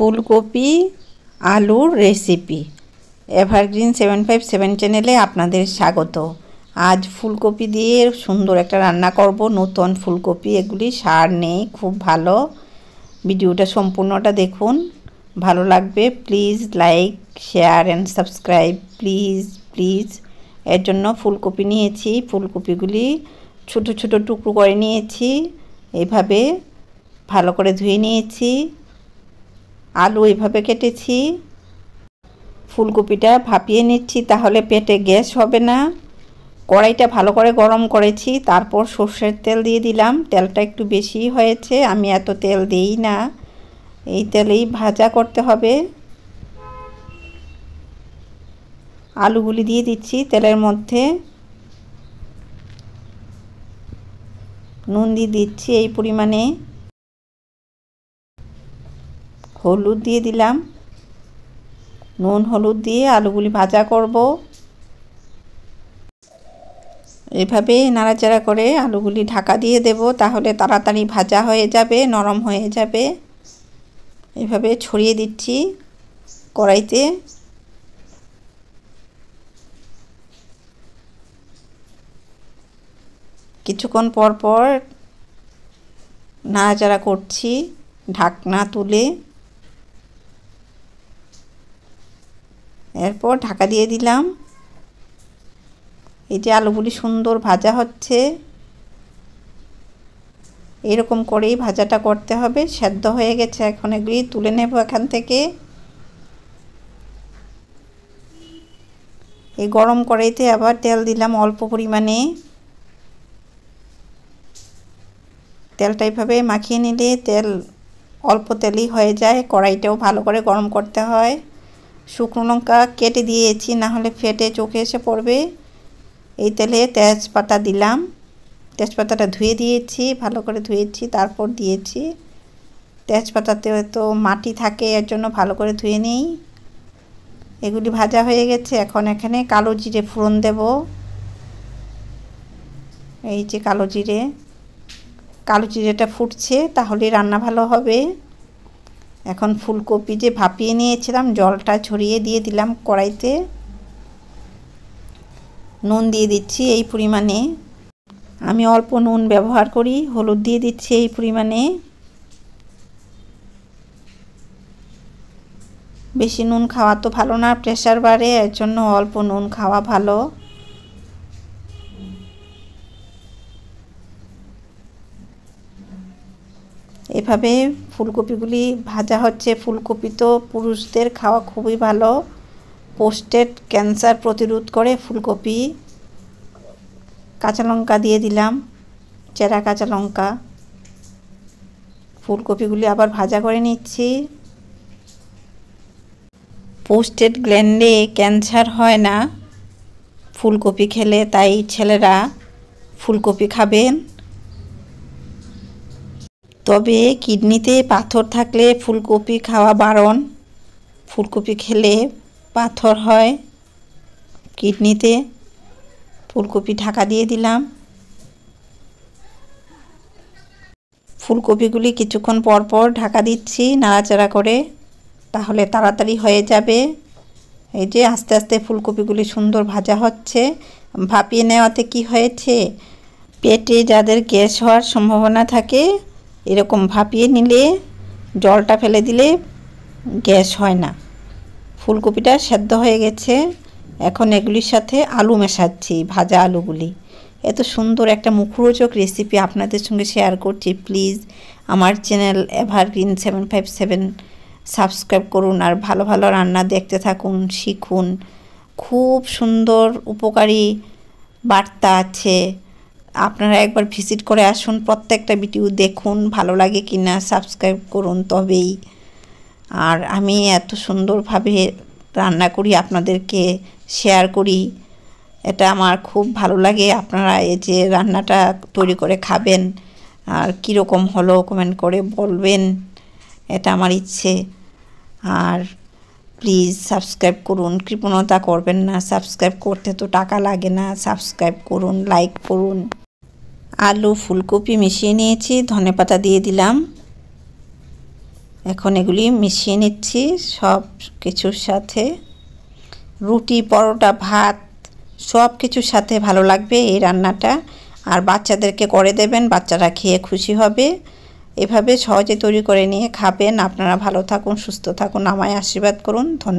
ফুলকপি আলুর recipe evergreen seven five seven চ্যানেলে আপনাদের স্বাগত আজ ফুলকপি দিয়ে সুন্দর একটা রান্না করব নতুন ফুলকপি এগুলি সার নেই খুব ভালো ভিডিওটা সম্পূর্ণটা দেখুন ভালো লাগবে please like share and subscribe please please এর জন্য ফুলকপি নিয়েছি ফুলকপিগুলি ছোট ছোট টুকরো করে নিয়েছি এভাবে ভালো করে ধুয়ে নিয়েছি আলু এভাবে কেটেছি ফুলকপিটা ভাপিয়ে নিচ্ছি তাহলে পেটে গ্যাস হবে না কড়াইটা ভালো করে গরম করেছি তারপর সর্ষের তেল দিয়ে দিলাম তেলটা একটু বেশি হয়েছে আমি এত তেল দিই না এই তেলেই ভাজা করতে হবে আলুগুলি দিয়ে দিচ্ছি তেলের মধ্যে নুন দিয়ে দিচ্ছি এই পরিমাণে হলুদ দিয়ে দিলাম নুন হলুদ দিয়ে আলুগুলি ভাজা করব এভাবে নাড়াচাড়া করে আলুগুলি ঢাকা দিয়ে দেব তাহলে তাড়াতাড়ি ভাজা হয়ে যাবে নরম হয়ে যাবে এভাবে ছড়িয়ে দিচ্ছি কড়াইতে কিছুক্ষণ পর পর নাড়াচাড়া করছি ঢাকনা তুলে এরপর ঢাকা দিয়ে দিলাম এই যে আলুগুলি সুন্দর ভাজা হচ্ছে এরকম করেই ভাজাটা করতে হবে সেদ্ধ হয়ে গেছে এখন এগুলি তুলে নেব এখান থেকে এই গরম কড়াইতে আবার তেল দিলাম অল্প পরিমাণে তেলটা এইভাবে মাখিয়ে নিলে তেল অল্প তেলই হয়ে যায় কড়াইটাও ভালো করে গরম করতে হয় শুকনো লঙ্কা কেটে দিয়েছি না হলে ফেটে চোখে এসে পড়বে এই তেলে তেজপাতা দিলাম তেজপাতাটা ধুয়ে দিয়েছি ভালো করে ধুয়েছি তারপর দিয়েছি তেজপাতাতে তো মাটি থাকে এর জন্য ভালো করে ধুয়ে নিই এগুলি ভাজা হয়ে গেছে এখন এখানে কালো জিরে ফোড়ন দেব এই যে কালো জিরে কালো জিরেটা ফুটছে তাহলে রান্না ভালো হবে এখন ফুলকপি যে ভাপিয়ে নিয়েছিলাম জলটা ছড়িয়ে দিয়ে দিলাম কড়াইতে নুন দিয়ে দিচ্ছি এই পরিমাণে আমি অল্প নুন ব্যবহার করি হলুদ দিয়ে দিচ্ছি এই পরিমাণে বেশি নুন খাওয়া তো ভালো না প্রেশার বাড়ে এর জন্য অল্প নুন খাওয়া ভালো এইভাবে ফুলকপিগুলি ভাজা হচ্ছে ফুলকপি তো পুরুষদের খাওয়া খুবই ভালো পোস্টেড ক্যান্সার প্রতিরোধ করে ফুলকপি কাঁচা লঙ্কা দিয়ে দিলাম চেরা কাঁচা লঙ্কা ফুলকপিগুলি আবার ভাজা করে নিচ্ছি পোস্টেড গ্ল্যান্ডে ক্যান্সার হয় না ফুলকপি খেলে তাই ছেলেরা ফুলকপি খাবেন তবে কিডনিতে পাথর থাকলে ফুলকপি খাওয়া বারণ ফুলকপি খেলে পাথর হয় কিডনিতে ফুলকপি ঢাকা দিয়ে দিলাম ফুলকপিগুলি কিছুক্ষণ পর পর ঢাকা দিচ্ছি নাড়াচাড়া করে তাহলে তাড়াতাড়ি হয়ে যাবে এই যে আস্তে আস্তে ফুলকপিগুলি সুন্দর ভাজা হচ্ছে ভাপিয়ে নেওয়াতে কি হয়েছে পেটে যাদের গ্যাস হওয়ার সম্ভাবনা থাকে এরকম ভাপিয়ে নিলে জলটা ফেলে দিলে গ্যাস হয় না ফুলকপিটা সেদ্ধ হয়ে গেছে এখন এগুলির সাথে আলু মেশাচ্ছি ভাজা আলুগুলি এত সুন্দর একটা মুখরোচক রেসিপি আপনাদের সঙ্গে শেয়ার করছি প্লিজ আমার channel evergreen seven five seven subscribe করুন আর ভালো ভালো রান্না দেখতে থাকুন শিখুন খুব সুন্দর উপকারী বার্তা আছে আপনারা একবার ভিজিট করে আসুন প্রত্যেকটা ভিডিও দেখুন ভালো লাগে কি না সাবস্ক্রাইব করুন তবেই আর আমি এত সুন্দরভাবে রান্না করি আপনাদেরকে শেয়ার করি এটা আমার খুব ভালো লাগে আপনারা এই যে রান্নাটা তৈরি করে খাবেন আর কীরকম হলো কমেন্ট করে বলবেন এটা আমার ইচ্ছে আর প্লিজ সাবস্ক্রাইব করুন কৃপণতা করবেন না সাবস্ক্রাইব করতে তো টাকা লাগে না সাবস্ক্রাইব করুন লাইক করুন আলু ফুলকপি মিশিয়ে নিয়েছি ধনে পাতা দিয়ে দিলাম এখন এগুলি মিশিয়ে নিচ্ছি সব কিছুর সাথে রুটি পরোটা ভাত সব কিছুর সাথে ভালো লাগবে এই রান্নাটা আর বাচ্চাদেরকে করে দেবেন বাচ্চারা খেয়ে খুশি হবে এভাবে সহজে তৈরি করে নিয়ে খাবেন আপনারা ভালো থাকুন সুস্থ থাকুন আমায় আশীর্বাদ করুন ধন্যবাদ